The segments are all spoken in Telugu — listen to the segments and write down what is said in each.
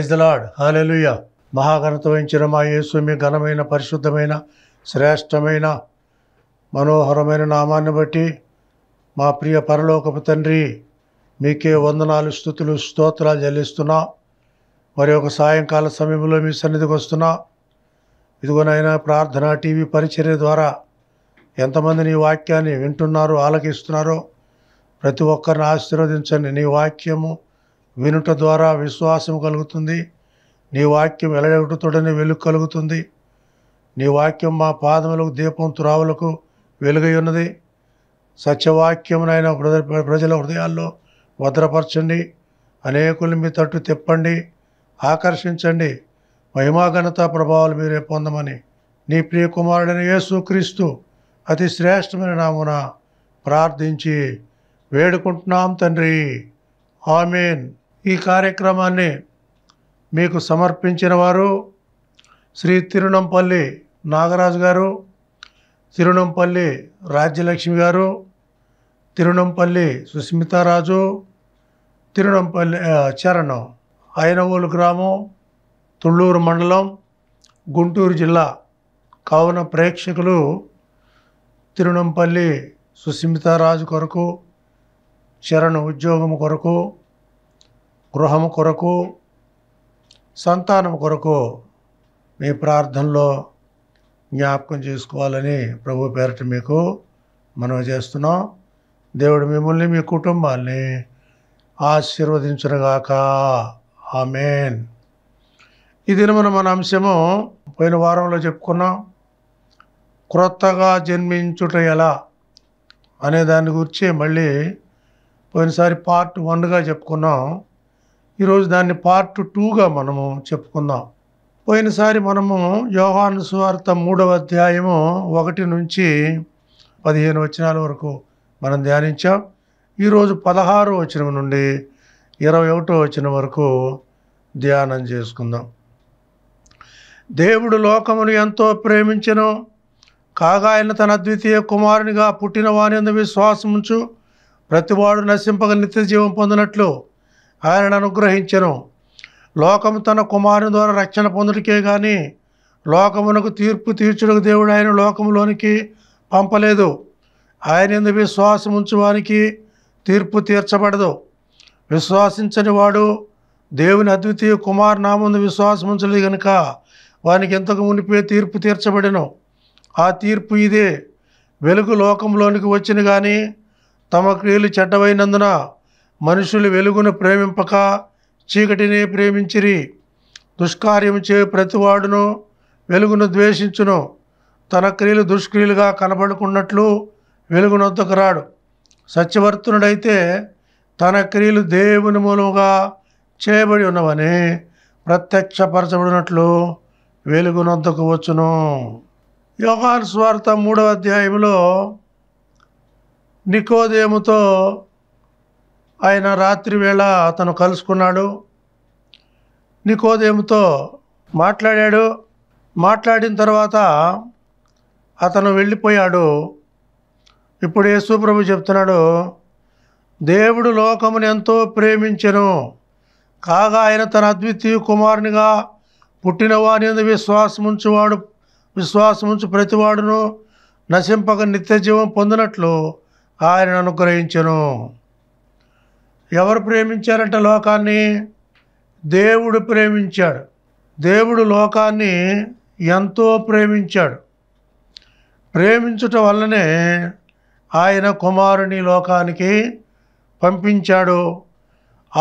ప్రైజ్ ద లాడ్ హాలెలుయ మహాఘనత వహించిన మా యేసు మీ ఘనమైన పరిశుద్ధమైన శ్రేష్టమైన మనోహరమైన నామాన్ని బట్టి మా ప్రియ పరలోకపు తండ్రి మీకే వందనాలు స్థుతులు స్తోత్రాలు చెల్లిస్తున్నా మరి ఒక సాయంకాల సమయంలో మీ సన్నిధికి వస్తున్నా ఇదిగోనైనా ప్రార్థన టీవీ పరిచర్య ద్వారా ఎంతమంది నీ వాక్యాన్ని వింటున్నారో ఆలకిస్తున్నారో ప్రతి ఒక్కరిని ఆశీర్వదించండి నీ వాక్యము వినుట ద్వారా విశ్వాసం కలుగుతుంది నీ వాక్యం ఎలగొట్టుతోడనే వెలుగు కలుగుతుంది నీ వాక్యం మా పాదములకు దీపం తురావులకు వెలుగై ఉన్నది సత్యవాక్యమునైన ప్రజల హృదయాల్లో భద్రపరచండి అనేకులు మీ తట్టు తిప్పండి ఆకర్షించండి మహిమాఘనత ప్రభావాలు మీరే పొందమని నీ ప్రియ కుమారుడైన యేసుక్రీస్తు అతి శ్రేష్టమైన నామున ప్రార్థించి వేడుకుంటున్నాం తండ్రి ఆమెన్ ఈ కార్యక్రమాన్ని మీకు సమర్పించిన వారు శ్రీ తిరునంపల్లి నాగరాజు గారు తిరునంపల్లి రాజ్యలక్ష్మి గారు తిరునంపల్లి సుస్మితారాజు తిరునంపల్లి చరణం అయినవోలు గ్రామం తుళ్ళూరు మండలం గుంటూరు జిల్లా కావున ప్రేక్షకులు తిరునంపల్లి సుస్మితారాజు కొరకు చరణ్ ఉద్యోగం కొరకు గృహము కొరకు సంతానం కొరకు మీ ప్రార్థనలో జ్ఞాపకం చేసుకోవాలని ప్రభు పేరట మీకు మనవి చేస్తున్నాం దేవుడు మిమ్మల్ని మీ కుటుంబాన్ని ఆశీర్వదించునుగాక ఆమెన్ ఇది మనం మన అంశము పోయిన వారంలో చెప్పుకున్నాం క్రొత్తగా జన్మించుట ఎలా అనే దాని గురించి మళ్ళీ పోయినసారి పార్ట్ వన్గా చెప్పుకున్నాం ఈరోజు దాన్ని పార్ట్ టూగా మనము చెప్పుకుందాం పోయినసారి మనము యోహాను సువార్త మూడవ అధ్యాయము ఒకటి నుంచి పదిహేను వచనాల వరకు మనం ధ్యానించాం ఈరోజు పదహారు వచనం నుండి ఇరవై ఒకటో వచనం వరకు ధ్యానం చేసుకుందాం దేవుడు లోకమును ఎంతో ప్రేమించను కాగా ఆయన తన అద్వితీయ కుమారునిగా పుట్టిన వాని విశ్వాసముంచు ప్రతివాడు నశింపగా నిత్య జీవం పొందినట్లు ఆయనను అనుగ్రహించను లోకము తన కుమారుని ద్వారా రక్షణ పొందుటకే కానీ లోకమునకు తీర్పు తీర్చుటకు దేవుడు ఆయన లోకములోనికి పంపలేదు ఆయన ఎందు విశ్వాసం ఉంచువానికి తీర్పు తీర్చబడదు విశ్వాసించని వాడు దేవుని అద్వితీయ నామందు విశ్వాసం ఉంచలేదు కనుక వానికి ఎంతకు మునిపే తీర్పు తీర్చబడను ఆ తీర్పు ఇదే వెలుగు లోకంలోనికి వచ్చిన కానీ తమ క్రియలు చెడ్డవైనందున మనుషులు వెలుగును ప్రేమింపక చీకటిని ప్రేమించిరి దుష్కార్యం చే ప్రతివాడును వెలుగును ద్వేషించును తన క్రియలు దుష్క్రియలుగా కనబడుకున్నట్లు వెలుగునొద్దకు రాడు సత్యవర్తనుడైతే తన క్రియలు దేవుని మూలముగా చేయబడి ఉన్నవని ప్రత్యక్షపరచబడినట్లు వెలుగునొద్దకు వచ్చును యోగాన్ స్వార్థ మూడవ అధ్యాయంలో నికోదేముతో ఆయన రాత్రి వేళ అతను కలుసుకున్నాడు నికోదేముతో మాట్లాడాడు మాట్లాడిన తర్వాత అతను వెళ్ళిపోయాడు ఇప్పుడు యేసుప్రభు చెప్తున్నాడు దేవుడు లోకమును ఎంతో ప్రేమించెను కాగా ఆయన తన అద్వితీయ కుమారునిగా పుట్టినవాని విశ్వాసముంచువాడు విశ్వాసముంచు ప్రతివాడును నశింపక నిత్య జీవం పొందినట్లు ఆయన అనుగ్రహించను ఎవరు ప్రేమించారంట లోకాన్ని దేవుడు ప్రేమించాడు దేవుడు లోకాన్ని ఎంతో ప్రేమించాడు ప్రేమించటం వల్లనే ఆయన కుమారుని లోకానికి పంపించాడు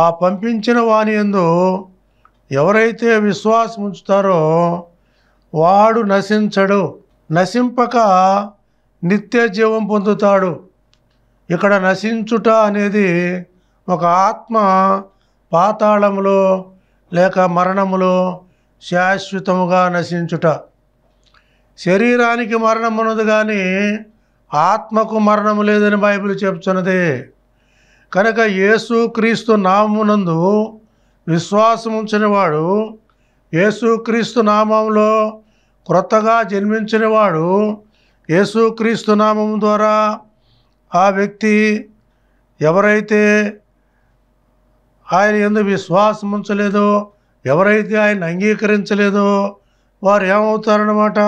ఆ పంపించిన వాణి ఎందు ఎవరైతే విశ్వాసం ఉంచుతారో వాడు నశించడు నశింపక నిత్య జీవం పొందుతాడు ఇక్కడ నశించుట అనేది ఒక ఆత్మ పాతాళములో లేక మరణములో శాశ్వతముగా నశించుట శరీరానికి మరణం ఉన్నది కానీ ఆత్మకు మరణము లేదని బైబిల్ చెప్తున్నది కనుక యేసుక్రీస్తు నామమునందు విశ్వాసం ఉంచినవాడు యేసుక్రీస్తు నామంలో క్రొత్తగా జన్మించినవాడు యేసుక్రీస్తు నామం ద్వారా ఆ వ్యక్తి ఎవరైతే ఆయన ఎందుకు విశ్వాసం ఉంచలేదో ఎవరైతే ఆయన అంగీకరించలేదో వారు ఏమవుతారనమాట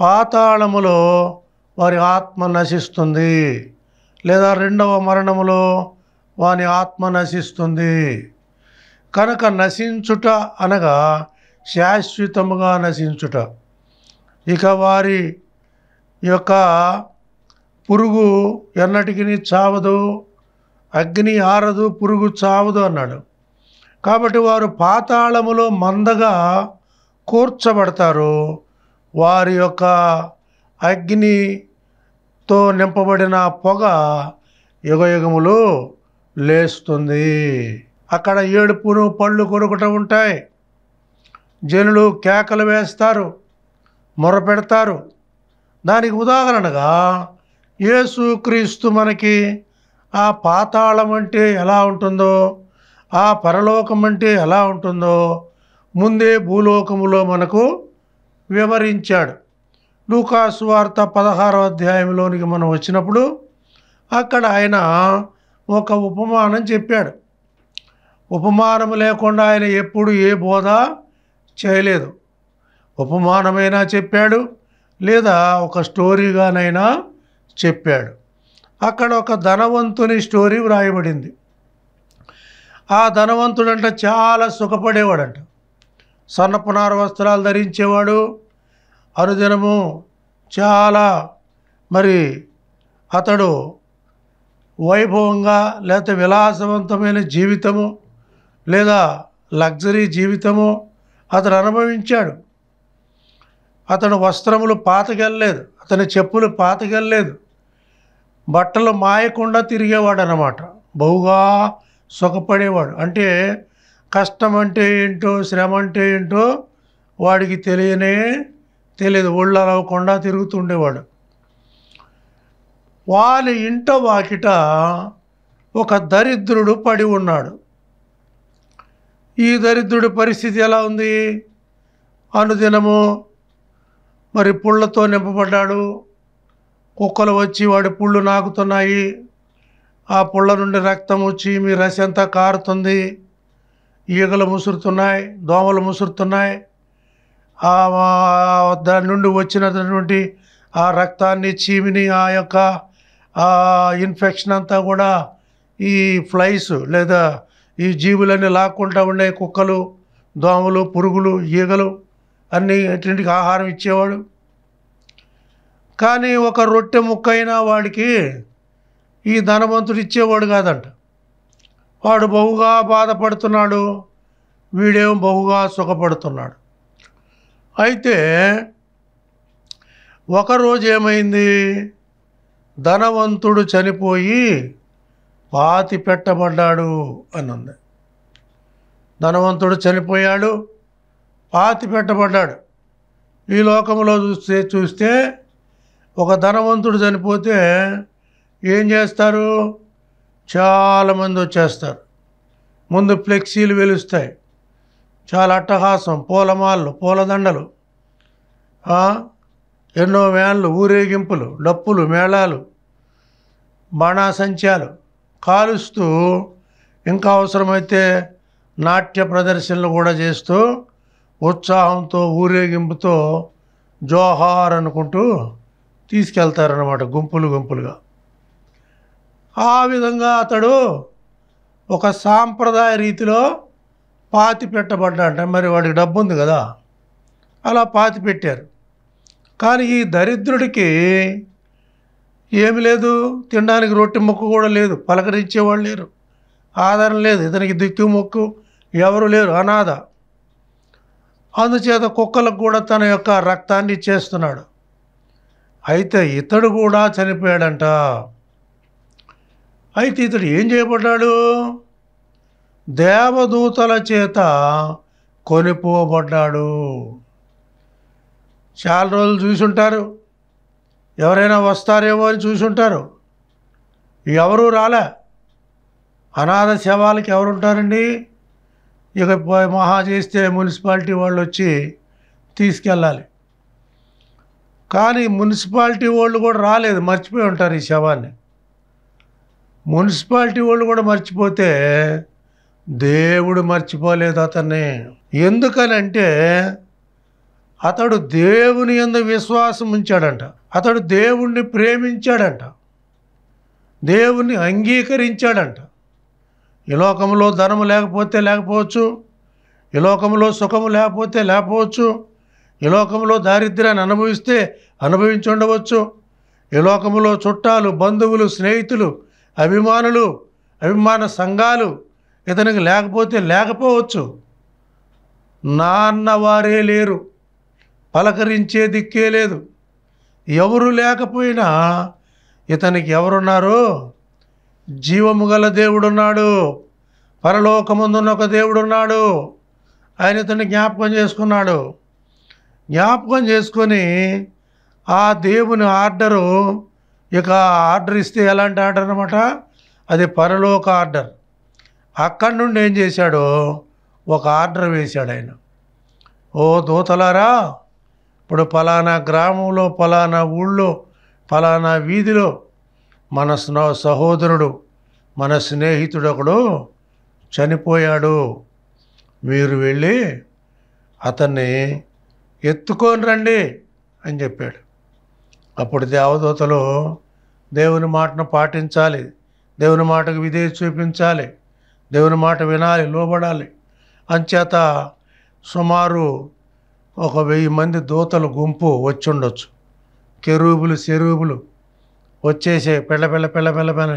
పాతాళములో వారి ఆత్మ నశిస్తుంది లేదా రెండవ మరణములో వాని ఆత్మ నశిస్తుంది కనుక నశించుట అనగా శాశ్వతముగా నశించుట ఇక వారి యొక్క పురుగు ఎన్నటికి చావదు అగ్ని ఆరదు పురుగు చావదు అన్నాడు కాబట్టి వారు పాతాళములో మందగా కూర్చబడతారు వారి యొక్క అగ్నితో నింపబడిన పొగ యుగయుగములు లేస్తుంది అక్కడ ఏడుపును పళ్ళు కొరుకుట ఉంటాయి జనులు కేకలు వేస్తారు మొరపెడతారు దానికి ఉదాహరణగా యేసుక్రీస్తు మనకి ఆ పాతాళం అంటే ఎలా ఉంటుందో ఆ పరలోకం అంటే ఎలా ఉంటుందో ముందే భూలోకములో మనకు వివరించాడు లూకాసు వార్త పదహారో అధ్యాయంలోనికి మనం వచ్చినప్పుడు అక్కడ ఆయన ఒక ఉపమానం చెప్పాడు ఉపమానం లేకుండా ఆయన ఎప్పుడు ఏ బోధ చేయలేదు ఉపమానమైనా చెప్పాడు లేదా ఒక స్టోరీగానైనా చెప్పాడు అక్కడ ఒక ధనవంతుని స్టోరీ వ్రాయబడింది ఆ అంటే చాలా సుఖపడేవాడంట సన్నపునార వస్త్రాలు ధరించేవాడు అనుదినము చాలా మరి అతడు వైభవంగా లేకపోతే విలాసవంతమైన జీవితము లేదా లగ్జరీ జీవితము అతను అనుభవించాడు అతను వస్త్రములు పాతకెళ్ళలేదు అతని చెప్పులు పాతకెళ్ళలేదు బట్టలు మాయకుండా తిరిగేవాడు అనమాట బహుగా సుఖపడేవాడు అంటే కష్టం అంటే ఏంటో శ్రమ అంటే ఏంటో వాడికి తెలియనే తెలియదు ఒళ్ళు అలవకుండా తిరుగుతుండేవాడు వాళ్ళ ఇంట వాకిట ఒక దరిద్రుడు పడి ఉన్నాడు ఈ దరిద్రుడి పరిస్థితి ఎలా ఉంది అనుదినము మరి పుళ్ళతో నింపబడ్డాడు కుక్కలు వచ్చి వాడి పుళ్ళు నాకుతున్నాయి ఆ పుళ్ళ నుండి రక్తం వచ్చి మీ రసి అంతా కారుతుంది ఈగలు ముసురుతున్నాయి దోమలు ముసురుతున్నాయి దాని నుండి వచ్చినటువంటి ఆ రక్తాన్ని చీమిని ఆ యొక్క ఇన్ఫెక్షన్ అంతా కూడా ఈ ఫ్లైస్ లేదా ఈ జీవులన్నీ లాక్కుంటా ఉండే కుక్కలు దోమలు పురుగులు ఈగలు అన్నీ అన్నిటికి ఆహారం ఇచ్చేవాడు కానీ ఒక రొట్టె ముక్కైనా వాడికి ఈ ధనవంతుడు ఇచ్చేవాడు కాదంట వాడు బహుగా బాధపడుతున్నాడు వీడేం బహుగా సుఖపడుతున్నాడు అయితే ఒకరోజు ఏమైంది ధనవంతుడు చనిపోయి పాతి పెట్టబడ్డాడు అనుంది ధనవంతుడు చనిపోయాడు పాతి పెట్టబడ్డాడు ఈ లోకంలో చూస్తే చూస్తే ఒక ధనవంతుడు చనిపోతే ఏం చేస్తారు చాలామంది వచ్చేస్తారు ముందు ఫ్లెక్సీలు వెలుస్తాయి చాలా అట్టహాసం పూలమాళ్ళు పూలదండలు ఎన్నో వ్యాన్లు ఊరేగింపులు డప్పులు మేళాలు బాణాసంచాలు కాలుస్తూ ఇంకా అవసరమైతే నాట్య ప్రదర్శనలు కూడా చేస్తూ ఉత్సాహంతో ఊరేగింపుతో జోహార్ అనుకుంటూ తీసుకెళ్తారనమాట గుంపులు గుంపులుగా ఆ విధంగా అతడు ఒక సాంప్రదాయ రీతిలో పాతి పెట్టబడ్డాడంట మరి వాడికి డబ్బు ఉంది కదా అలా పాతి పెట్టారు కానీ ఈ దరిద్రుడికి ఏమి లేదు తినడానికి రొట్టె మొక్కు కూడా లేదు పలకరించేవాళ్ళు లేరు ఆధారం లేదు ఇతనికి దిక్కు మొక్కు ఎవరు లేరు అనాథ అందుచేత కుక్కలకు కూడా తన యొక్క రక్తాన్ని ఇచ్చేస్తున్నాడు అయితే ఇతడు కూడా చనిపోయాడంట అయితే ఇతడు ఏం చేయబడ్డాడు దేవదూతల చేత కొనిపోబడ్డాడు చాలా రోజులు చూసుంటారు ఎవరైనా వస్తారేమో అని చూసుంటారు ఎవరూ రాలే అనాథ శవాలకి ఉంటారండి ఇక మహా చేస్తే మున్సిపాలిటీ వాళ్ళు వచ్చి తీసుకెళ్ళాలి కానీ మున్సిపాలిటీ వాళ్ళు కూడా రాలేదు మర్చిపోయి ఉంటారు ఈ శవాన్ని మున్సిపాలిటీ వాళ్ళు కూడా మర్చిపోతే దేవుడు మర్చిపోలేదు అతన్ని ఎందుకనంటే అతడు దేవుని ఎంత విశ్వాసం ఉంచాడంట అతడు దేవుణ్ణి ప్రేమించాడంట దేవుణ్ణి అంగీకరించాడంట ఈ లోకంలో ధనము లేకపోతే లేకపోవచ్చు ఈ లోకంలో సుఖము లేకపోతే లేకపోవచ్చు ఈ లోకంలో దారిద్ర్యాన్ని అనుభవిస్తే అనుభవించి ఉండవచ్చు ఈ లోకంలో చుట్టాలు బంధువులు స్నేహితులు అభిమానులు అభిమాన సంఘాలు ఇతనికి లేకపోతే లేకపోవచ్చు నాన్న వారే లేరు పలకరించే దిక్కే లేదు ఎవరు లేకపోయినా ఇతనికి ఎవరున్నారు జీవము గల దేవుడున్నాడు పరలోకముందున్న ఒక దేవుడున్నాడు ఆయన ఇతన్ని జ్ఞాపకం చేసుకున్నాడు జ్ఞాపకం చేసుకొని ఆ దేవుని ఆర్డరు ఇక ఆర్డర్ ఇస్తే ఎలాంటి ఆర్డర్ అనమాట అది పరలోక ఆర్డర్ అక్కడి నుండి ఏం చేశాడో ఒక ఆర్డర్ వేశాడు ఆయన ఓ దూతలారా ఇప్పుడు పలానా గ్రామంలో ఫలానా ఊళ్ళో ఫలానా వీధిలో మన సహోదరుడు మన స్నేహితుడు ఒకడు చనిపోయాడు మీరు వెళ్ళి అతన్ని ఎత్తుకొని రండి అని చెప్పాడు అప్పుడు దేవదూతలు దేవుని మాటను పాటించాలి దేవుని మాటకు విధే చూపించాలి దేవుని మాట వినాలి లోబడాలి అంచేత సుమారు ఒక వెయ్యి మంది దూతల గుంపు ఉండొచ్చు కెరూబులు చెరూబులు వచ్చేసే పిల్ల పిల్ల పిల్ల పిల్ల పిల్ల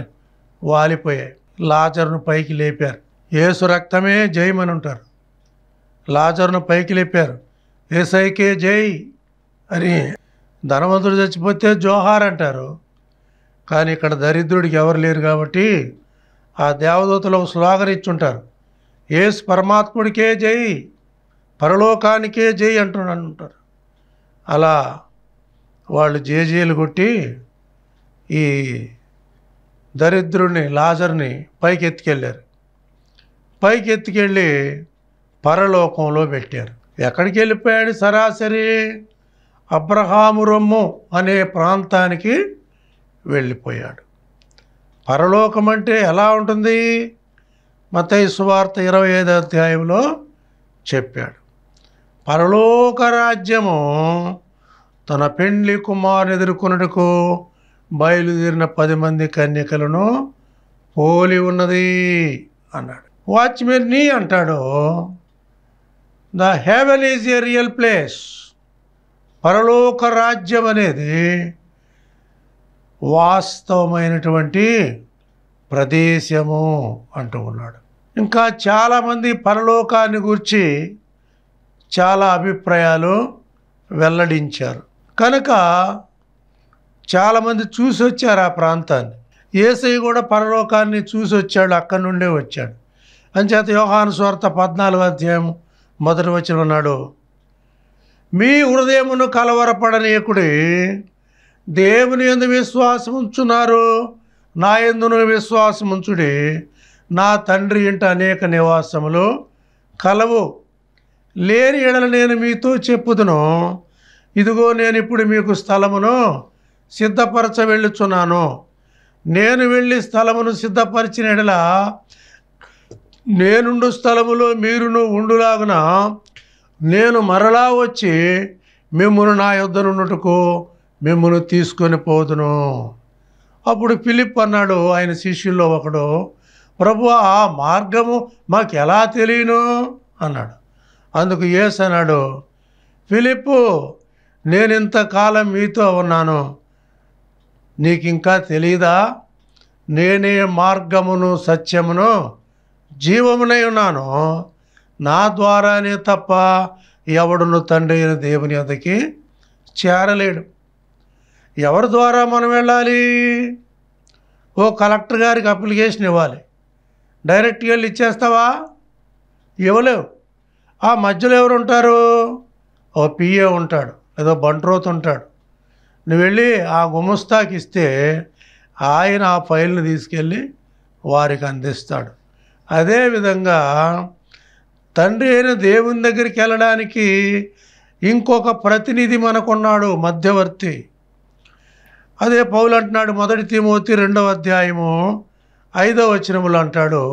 వాలిపోయాయి లాజర్ను పైకి లేపారు ఏసు రక్తమే జయమని ఉంటారు లాజర్ను పైకి లేపారు ఏసైకే జై అని ధనవంతుడు చచ్చిపోతే జోహార్ అంటారు కానీ ఇక్కడ దరిద్రుడికి ఎవరు లేరు కాబట్టి ఆ దేవదూతలు ఉంటారు ఏసు పరమాత్ముడికే జై పరలోకానికే జై అంటున్నాను అంటారు అలా వాళ్ళు జేజేలు కొట్టి ఈ దరిద్రుడిని లాజర్ని పైకి ఎత్తుకెళ్ళారు పైకి ఎత్తుకెళ్ళి పరలోకంలో పెట్టారు ఎక్కడికి వెళ్ళిపోయాడు సరాసరి అబ్రహాము రొమ్ము అనే ప్రాంతానికి వెళ్ళిపోయాడు పరలోకం అంటే ఎలా ఉంటుంది మతయ సువార్త ఇరవై ఐదో అధ్యాయంలో చెప్పాడు పరలోక రాజ్యము తన పెండ్లి కుమారుని ఎదుర్కొన్నట్టుకు బయలుదేరిన పది మంది కన్యకలను పోలి ఉన్నది అన్నాడు వాచ్మెన్ నీ అంటాడు the heaven is a real place పరలోక రాజ్యం అనేది వాస్తవమైనటువంటి ప్రదేశము అంటూ ఉన్నాడు ఇంకా చాలామంది పరలోకాన్ని గురించి చాలా అభిప్రాయాలు వెల్లడించారు కనుక చాలామంది చూసి వచ్చారు ఆ ప్రాంతాన్ని ఏసై కూడా పరలోకాన్ని చూసి వచ్చాడు అక్కడి నుండే వచ్చాడు అంచేత చేత యోగానుస్వార్థ పద్నాలుగో అధ్యాయం మొదటి వచ్చిన ఉన్నాడు మీ హృదయమును కలవరపడనీయకుడి దేవుని ఎందు విశ్వాసం ఉంచున్నారు నా ఎందును విశ్వాసం ఉంచుడి నా తండ్రి ఇంట అనేక నివాసములు కలవు లేని ఎడల నేను మీతో చెప్పుదును ఇదిగో నేను ఇప్పుడు మీకు స్థలమును సిద్ధపరచ వెళ్ళుచున్నాను నేను వెళ్ళి స్థలమును సిద్ధపరిచిన ఎడల నేనుండు స్థలములో మీరును ఉండులాగున నేను మరలా వచ్చి మిమ్మల్ని నా యుద్ధనున్నట్టుకు మిమ్మను తీసుకొని పోదును అప్పుడు ఫిలిప్ అన్నాడు ఆయన శిష్యుల్లో ఒకడు ప్రభు ఆ మార్గము మాకు ఎలా తెలియను అన్నాడు అందుకు ఏస్ అన్నాడు ఫిలిప్పు నేను ఇంతకాలం మీతో ఉన్నాను నీకు ఇంకా తెలీదా నేనే మార్గమును సత్యమును జీవమునై ఉన్నాను నా ద్వారానే తప్ప ఎవడును తండ్రి అయిన దేవుని అతకి చేరలేడు ఎవరి ద్వారా మనం వెళ్ళాలి ఓ కలెక్టర్ గారికి అప్లికేషన్ ఇవ్వాలి డైరెక్ట్గా వెళ్ళి ఇచ్చేస్తావా ఇవ్వలేవు ఆ మధ్యలో ఎవరు ఉంటారు ఓ పిఏ ఉంటాడు ఏదో బంట్రోత్ ఉంటాడు నువ్వు వెళ్ళి ఆ గుమస్తాకి ఇస్తే ఆయన ఆ ఫైల్ని తీసుకెళ్ళి వారికి అందిస్తాడు అదేవిధంగా తండ్రి అయిన దేవుని దగ్గరికి వెళ్ళడానికి ఇంకొక ప్రతినిధి మనకున్నాడు మధ్యవర్తి అదే పౌలు అంటున్నాడు మొదటి తిమోతి రెండవ అధ్యాయము ఐదవ వచనములు అంటాడు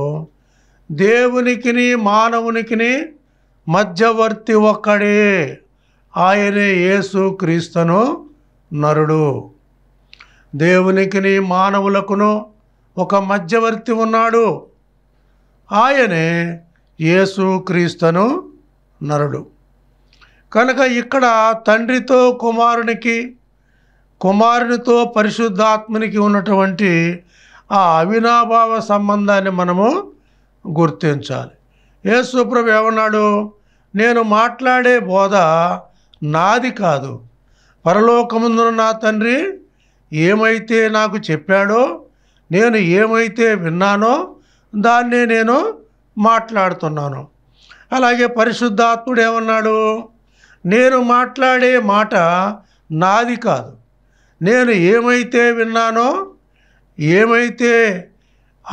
దేవునికిని మానవునికిని మధ్యవర్తి ఒక్కడే ఆయనే యేసు క్రీస్తును నరుడు దేవునికిని మానవులకును ఒక మధ్యవర్తి ఉన్నాడు ఆయనే యేసుక్రీస్తును నరుడు కనుక ఇక్కడ తండ్రితో కుమారునికి కుమారునితో పరిశుద్ధాత్మునికి ఉన్నటువంటి ఆ అవినాభావ సంబంధాన్ని మనము గుర్తించాలి యేసుప్రభు ఏమన్నాడు నేను మాట్లాడే బోధ నాది కాదు పరలోకముందున నా తండ్రి ఏమైతే నాకు చెప్పాడో నేను ఏమైతే విన్నానో దాన్నే నేను మాట్లాడుతున్నాను అలాగే పరిశుద్ధాత్ముడు ఏమన్నాడు నేను మాట్లాడే మాట నాది కాదు నేను ఏమైతే విన్నానో ఏమైతే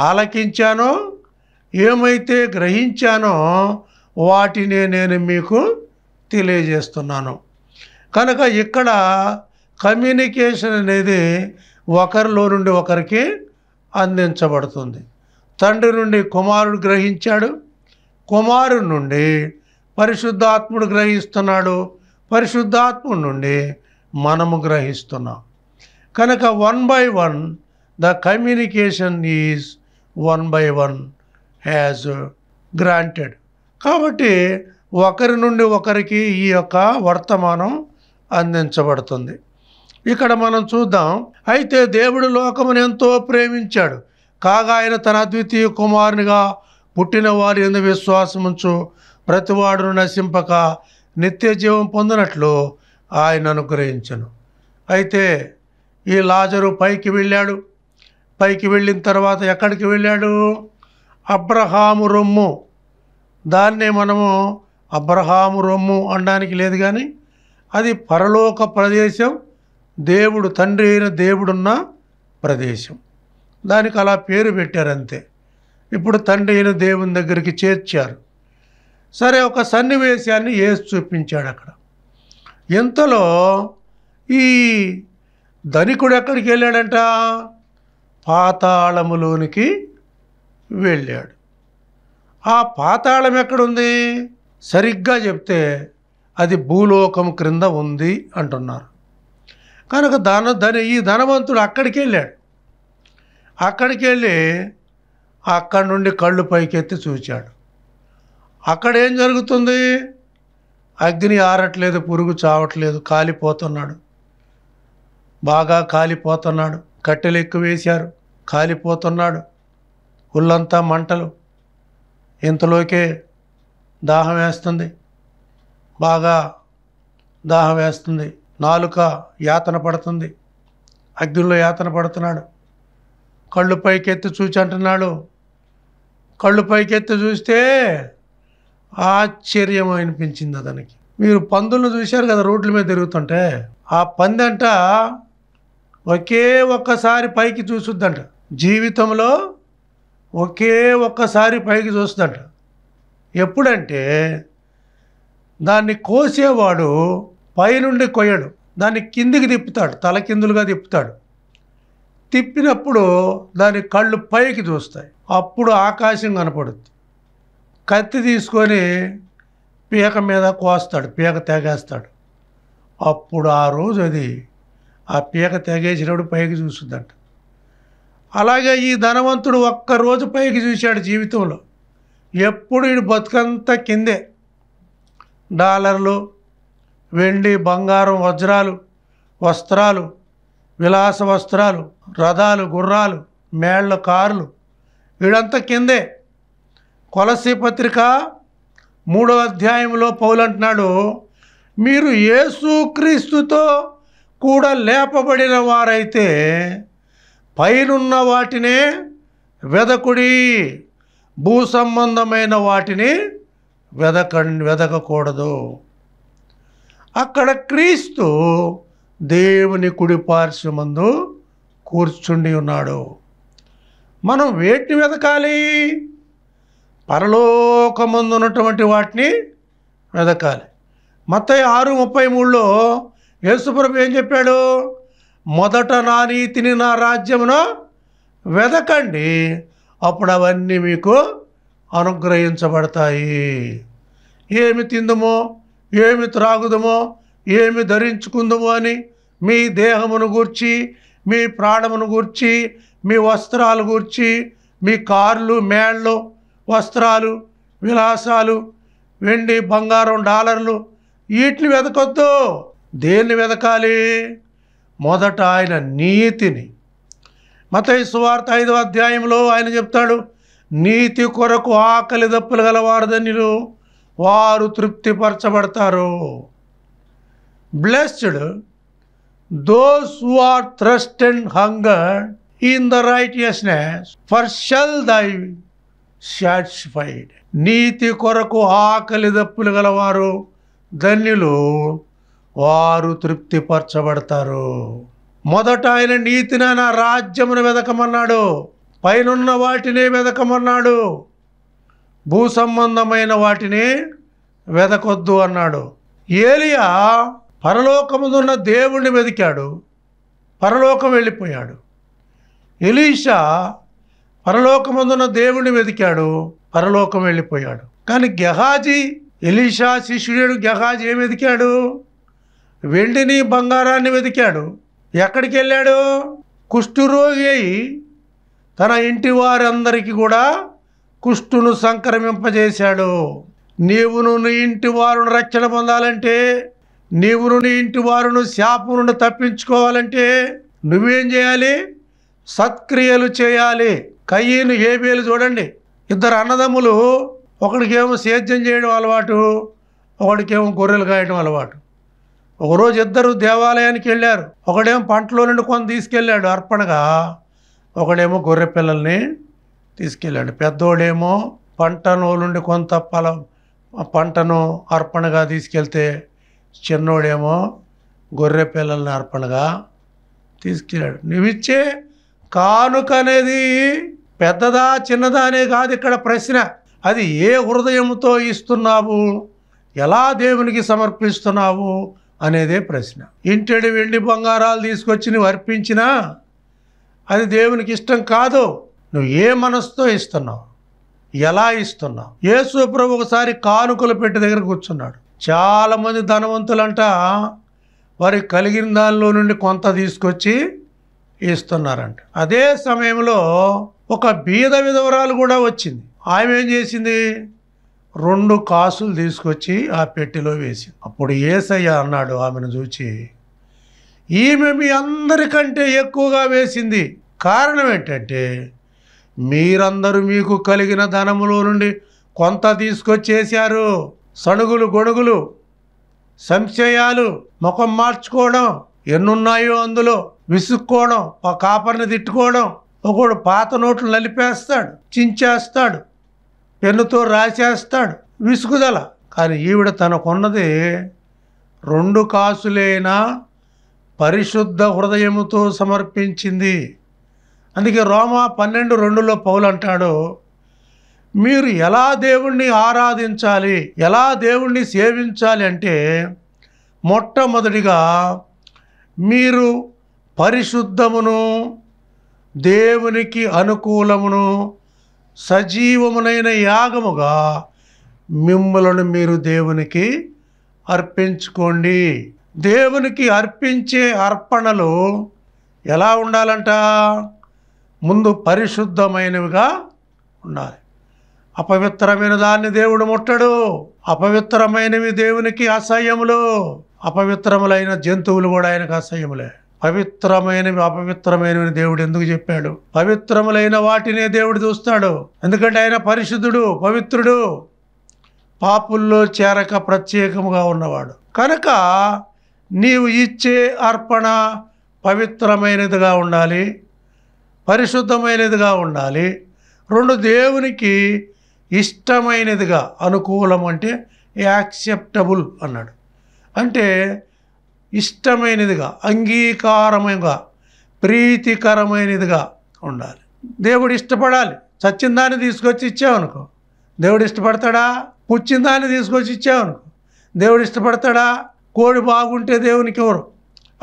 ఆలకించానో ఏమైతే గ్రహించానో వాటినే నేను మీకు తెలియజేస్తున్నాను కనుక ఇక్కడ కమ్యూనికేషన్ అనేది ఒకరిలో నుండి ఒకరికి అందించబడుతుంది తండ్రి నుండి కుమారుడు గ్రహించాడు కుమారుడు నుండి పరిశుద్ధాత్ముడు గ్రహిస్తున్నాడు పరిశుద్ధాత్ముడి నుండి మనము గ్రహిస్తున్నాం కనుక one by one the communication is one by one has granted కాబట్టి ఒకరి నుండి ఒకరికి ఈ యొక్క వర్తమానం అందించబడుతుంది ఇక్కడ మనం చూద్దాం అయితే దేవుడు లోకమును ఎంతో ప్రేమించాడు కాగా ఆయన తన అద్వితీయ కుమారునిగా పుట్టిన వారి ఎందు విశ్వాసముంచు ప్రతివాడును నశింపక నిత్య జీవం పొందినట్లు ఆయన అనుగ్రహించను అయితే ఈ లాజరు పైకి వెళ్ళాడు పైకి వెళ్ళిన తర్వాత ఎక్కడికి వెళ్ళాడు అబ్రహాము రొమ్ము దాన్నే మనము అబ్రహాము రొమ్ము అనడానికి లేదు కానీ అది పరలోక ప్రదేశం దేవుడు తండ్రి అయిన దేవుడున్న ప్రదేశం దానికి అలా పేరు పెట్టారంతే ఇప్పుడు తండ్రి అయిన దేవుని దగ్గరికి చేర్చారు సరే ఒక సన్నివేశాన్ని వేసి చూపించాడు అక్కడ ఇంతలో ఈ ధనికుడు ఎక్కడికి వెళ్ళాడంట పాతాళములోనికి వెళ్ళాడు ఆ పాతాళం ఎక్కడుంది సరిగ్గా చెప్తే అది భూలోకం క్రింద ఉంది అంటున్నారు కనుక ధన ధని ఈ ధనవంతుడు అక్కడికి వెళ్ళాడు అక్కడికి వెళ్ళి అక్కడి నుండి కళ్ళు పైకెత్తి చూచాడు అక్కడ ఏం జరుగుతుంది అగ్ని ఆరట్లేదు పురుగు చావట్లేదు కాలిపోతున్నాడు బాగా కాలిపోతున్నాడు కట్టెలు ఎక్కువ వేశారు కాలిపోతున్నాడు ఒళ్ళంతా మంటలు ఇంతలోకే దాహం వేస్తుంది బాగా దాహం వేస్తుంది నాలుక యాతన పడుతుంది అగ్నిలో యాతన పడుతున్నాడు కళ్ళు పైకెత్తి చూచి అంటున్నాడు కళ్ళు పైకెత్తి చూస్తే ఆశ్చర్యం అనిపించింది అతనికి మీరు పందులను చూశారు కదా రోడ్ల మీద తిరుగుతుంటే ఆ పందంట ఒకే ఒక్కసారి పైకి చూసుద్దంట జీవితంలో ఒకే ఒక్కసారి పైకి చూస్తుందంట ఎప్పుడంటే దాన్ని కోసేవాడు పైనుండి కొయ్యడు దాన్ని కిందికి తిప్పుతాడు తల కిందులుగా తిప్పుతాడు తిప్పినప్పుడు దాని కళ్ళు పైకి చూస్తాయి అప్పుడు ఆకాశం కనపడుద్ది కత్తి తీసుకొని పీక మీద కోస్తాడు పీక తెగేస్తాడు అప్పుడు ఆ రోజు అది ఆ పీక తెగేసినప్పుడు పైకి చూస్తుందంట అలాగే ఈ ధనవంతుడు ఒక్కరోజు పైకి చూశాడు జీవితంలో ఎప్పుడు ఈ బతుకంతా కిందే డాలర్లు వెండి బంగారం వజ్రాలు వస్త్రాలు విలాస వస్త్రాలు రథాలు గుర్రాలు మేళ్ళ కార్లు వీడంతా కిందే కొలసీ పత్రిక మూడో అధ్యాయంలో పౌలు అంటున్నాడు మీరు ఏసుక్రీస్తుతో కూడా లేపబడిన వారైతే పైనున్న వాటినే వెదకుడి భూ సంబంధమైన వాటిని వెదక వెదకకూడదు అక్కడ క్రీస్తు దేవుని కుడి పార్శ్వమందు కూర్చుండి ఉన్నాడు మనం వేటిని వెతకాలి పరలోకమందు ఉన్నటువంటి వాటిని వెతకాలి మత్తయ్య ఆరు ముప్పై మూడులో యేసుప్రభు ఏం చెప్పాడు మొదట నా నీతిని నా రాజ్యమును వెదకండి అప్పుడు అవన్నీ మీకు అనుగ్రహించబడతాయి ఏమి తిందుమో ఏమి త్రాగుదమో ఏమి ధరించుకుందము అని మీ దేహమును గూర్చి మీ ప్రాణమును గూర్చి మీ వస్త్రాలు గూర్చి మీ కార్లు మేళ్ళు వస్త్రాలు విలాసాలు వెండి బంగారం డాలర్లు వీటిని వెతకొద్దు దేన్ని వెతకాలి మొదట ఆయన నీతిని మతయ సువార్త ఐదో అధ్యాయంలో ఆయన చెప్తాడు నీతి కొరకు ఆకలి దప్పులు గలవారు ధన్యులు వారు తృప్తిపరచబడతారు blessed those are are and hunger in the right righteousness, for shall they satisfied నీతి కొరకు ఆకలి దప్పులు గలవారు ధన్యులు వారు తృప్తిపరచబడతారు మొదట ఆయన నీతిని ఆయన రాజ్యమును వెదకమన్నాడు పైనున్న వాటిని వెదకమన్నాడు భూ సంబంధమైన వాటిని వెదకొద్దు అన్నాడు ఏలియా పరలోకమునున్న దేవుణ్ణి వెతికాడు పరలోకం వెళ్ళిపోయాడు ఎలీషా పరలోకముందున్న దేవుణ్ణి వెతికాడు పరలోకం వెళ్ళిపోయాడు కానీ గెహాజీ ఎలీషా శిష్యుడు గెహాజీ ఏం వెతికాడు వెండిని బంగారాన్ని వెతికాడు ఎక్కడికి వెళ్ళాడు కుష్ఠురోగి అయి తన ఇంటి వారందరికీ కూడా కుష్టును సంక్రమింపజేశాడు నీవును నీ ఇంటి వారును రక్షణ పొందాలంటే నీవును నీ ఇంటి వారును నుండి తప్పించుకోవాలంటే నువ్వేం చేయాలి సత్క్రియలు చేయాలి కయ్యను ఏబేలు చూడండి ఇద్దరు అన్నదమ్ములు ఒకడికేమో సేద్యం చేయడం అలవాటు ఒకడికేమో గొర్రెలు కాయడం అలవాటు ఒకరోజు ఇద్దరు దేవాలయానికి వెళ్ళారు ఒకడేమో పంటలో నుండి కొంత తీసుకెళ్ళాడు అర్పణగా ఒకడేమో గొర్రె పిల్లల్ని తీసుకెళ్ళాడు పెద్దోడేమో పంటను నుండి కొంత పల పంటను అర్పణగా తీసుకెళ్తే చిన్నోడేమో గొర్రె పిల్లల్ని అర్పణగా తీసుకెళ్ళాడు నువ్విచ్చే కానుక అనేది పెద్దదా చిన్నదా అనే కాదు ఇక్కడ ప్రశ్న అది ఏ హృదయంతో ఇస్తున్నావు ఎలా దేవునికి సమర్పిస్తున్నావు అనేదే ప్రశ్న ఇంటిని వెండి బంగారాలు తీసుకొచ్చి నువ్వు అర్పించినా అది దేవునికి ఇష్టం కాదు నువ్వు ఏ మనస్సుతో ఇస్తున్నావు ఎలా ఇస్తున్నావు యేసు ప్రభు ఒకసారి కానుకలు పెట్టి దగ్గర కూర్చున్నాడు చాలామంది ధనవంతులంట వారి కలిగిన దానిలో నుండి కొంత తీసుకొచ్చి ఇస్తున్నారంట అదే సమయంలో ఒక బీద విధవరాలు కూడా వచ్చింది ఆమె ఏం చేసింది రెండు కాసులు తీసుకొచ్చి ఆ పెట్టెలో వేసింది అప్పుడు ఏసయ్య అన్నాడు ఆమెను చూచి ఈమె మీ అందరికంటే ఎక్కువగా వేసింది కారణం ఏంటంటే మీరందరూ మీకు కలిగిన ధనములో నుండి కొంత తీసుకొచ్చేసారు సణుగులు గొడుగులు సంశయాలు ముఖం మార్చుకోవడం ఎన్నున్నాయో అందులో విసుక్కోవడం ఒక కాపర్ని తిట్టుకోవడం ఒకడు పాత నోట్లు నలిపేస్తాడు చించేస్తాడు పెన్నుతో రాసేస్తాడు విసుగుదల కానీ ఈవిడ తనకున్నది రెండు కాసులేనా పరిశుద్ధ హృదయముతో సమర్పించింది అందుకే రోమా పన్నెండు రెండులో పౌలు అంటాడు మీరు ఎలా దేవుణ్ణి ఆరాధించాలి ఎలా దేవుణ్ణి సేవించాలి అంటే మొట్టమొదటిగా మీరు పరిశుద్ధమును దేవునికి అనుకూలమును సజీవమునైన యాగముగా మిమ్మలను మీరు దేవునికి అర్పించుకోండి దేవునికి అర్పించే అర్పణలు ఎలా ఉండాలంట ముందు పరిశుద్ధమైనవిగా ఉండాలి అపవిత్రమైన దాన్ని దేవుడు ముట్టడు అపవిత్రమైనవి దేవునికి అసహ్యములు అపవిత్రములైన జంతువులు కూడా ఆయనకు అసహ్యములే పవిత్రమైనవి అపవిత్రమైనవి దేవుడు ఎందుకు చెప్పాడు పవిత్రములైన వాటినే దేవుడు చూస్తాడు ఎందుకంటే ఆయన పరిశుద్ధుడు పవిత్రుడు పాపుల్లో చేరక ప్రత్యేకముగా ఉన్నవాడు కనుక నీవు ఇచ్చే అర్పణ పవిత్రమైనదిగా ఉండాలి పరిశుద్ధమైనదిగా ఉండాలి రెండు దేవునికి ఇష్టమైనదిగా అనుకూలం అంటే యాక్సెప్టబుల్ అన్నాడు అంటే ఇష్టమైనదిగా అంగీకారమైనగా ప్రీతికరమైనదిగా ఉండాలి దేవుడు ఇష్టపడాలి దాన్ని తీసుకొచ్చి ఇచ్చావనుకో దేవుడు ఇష్టపడతాడా దాన్ని తీసుకొచ్చి ఇచ్చావనుకో దేవుడు ఇష్టపడతాడా కోడి బాగుంటే దేవునికి ఎవరు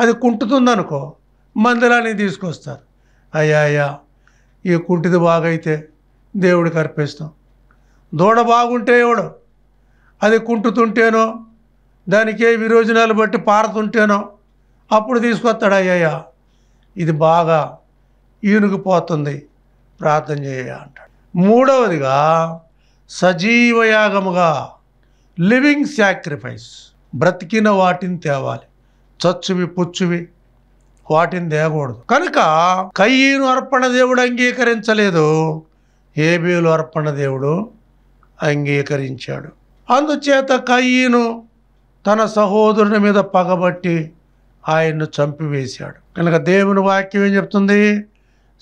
అది కుంటుతుందనుకో మందిరాన్ని తీసుకొస్తారు అయ్యా అయ్యా ఈ కుంటిది బాగైతే దేవుడికి అర్పిస్తాం దూడ బాగుంటే ఎవడు అది కుంటుతుంటేనో ఏ విరోజనాలు బట్టి పారుతుంటేనో అప్పుడు తీసుకొస్తాడు అయ్యయ్యా ఇది బాగా ఈనుగుపోతుంది ప్రార్థన చేయ అంటాడు మూడవదిగా సజీవయాగముగా లివింగ్ సాక్రిఫైస్ బ్రతికిన వాటిని తేవాలి చచ్చువి పుచ్చువి వాటిని తేకూడదు కనుక కయ్యను అర్పణ దేవుడు అంగీకరించలేదు ఏబీలు అర్పణ దేవుడు అంగీకరించాడు అందుచేత కయ్యను తన సహోదరుని మీద పగబట్టి ఆయన్ను చంపివేశాడు కనుక దేవుని వాక్యం ఏం చెప్తుంది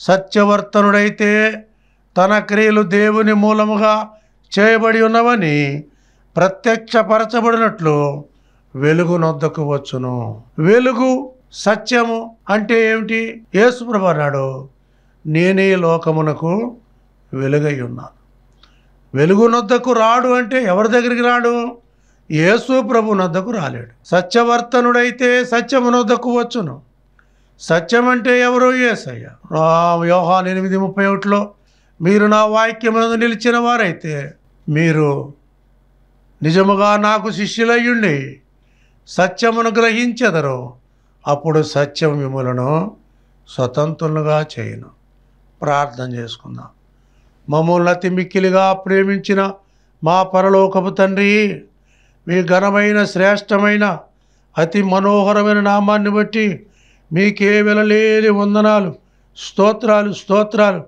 సత్యవర్తనుడైతే తన క్రియలు దేవుని మూలముగా చేయబడి ఉన్నవని ప్రత్యక్షపరచబడినట్లు వెలుగు నొద్దకు వచ్చును వెలుగు సత్యము అంటే ఏమిటి యేసుప్రభు నాడు నేనే లోకమునకు వెలుగై ఉన్నాను వెలుగునొద్దకు రాడు అంటే ఎవరి దగ్గరికి రాడు యేసు ప్రభు నొద్దకు రాలేడు సత్యవర్తనుడైతే సత్యమునొద్దకు వచ్చును సత్యం అంటే ఎవరు ఏసయ్య వ్యూహాన్ ఎనిమిది ముప్పై ఒకటిలో మీరు నా వాక్యం నిలిచిన వారైతే మీరు నిజముగా నాకు శిష్యులయ్యుండి సత్యమును గ్రహించెదరు అప్పుడు సత్యం విములను స్వతంత్రులుగా చేయను ప్రార్థన చేసుకుందాం మమ్మల్ని అతి మిక్కిలిగా ప్రేమించిన మా పరలోకపు తండ్రి మీ ఘనమైన శ్రేష్టమైన అతి మనోహరమైన నామాన్ని బట్టి మీకే వెళ్ళలేని వందనాలు స్తోత్రాలు స్తోత్రాలు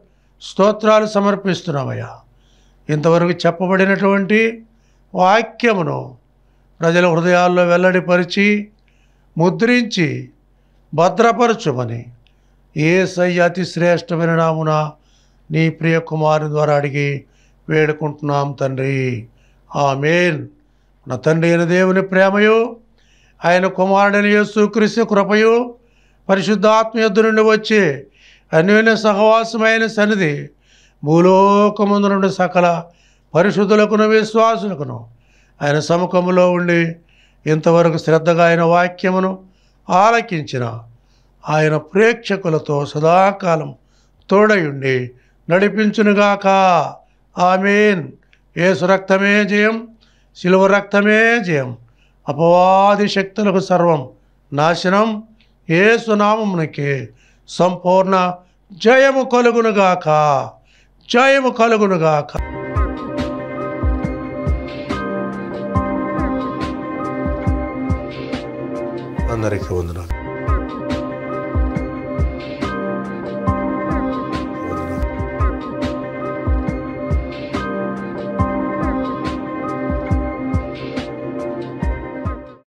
స్తోత్రాలు సమర్పిస్తున్నామయ్యా ఇంతవరకు చెప్పబడినటువంటి వాక్యమును ప్రజల హృదయాల్లో వెల్లడిపరిచి ముద్రించి భద్రపరచుమని ఏ సై అతి శ్రేష్టమైన నామున నీ ప్రియ కుమారుని ద్వారా అడిగి వేడుకుంటున్నాం తండ్రి ఆమెన్ నా తండ్రి అయిన దేవుని ప్రేమయు ఆయన కుమారుడైన యేసు క్రీస్తు కృపయు పరిశుద్ధాత్మ యొద్దు నుండి వచ్చి అన్యోన్య సహవాసమైన సన్నిధి భూలోకముందు నుండి సకల పరిశుద్ధులకును విశ్వాసులకును ఆయన సముఖంలో ఉండి ఇంతవరకు శ్రద్ధగా ఆయన వాక్యమును ఆలకించిన ఆయన ప్రేక్షకులతో సదాకాలం తోడయుండి నడిపించునుగాక ఆమెన్ ఏసు రక్తమే జయం శిలువ రక్తమే జయం అపవాది శక్తులకు సర్వం నాశనం ఏసునామమునకే సంపూర్ణ జయము కలుగునుగాక జయము కలుగునుగాక అందరికీ వందనాలు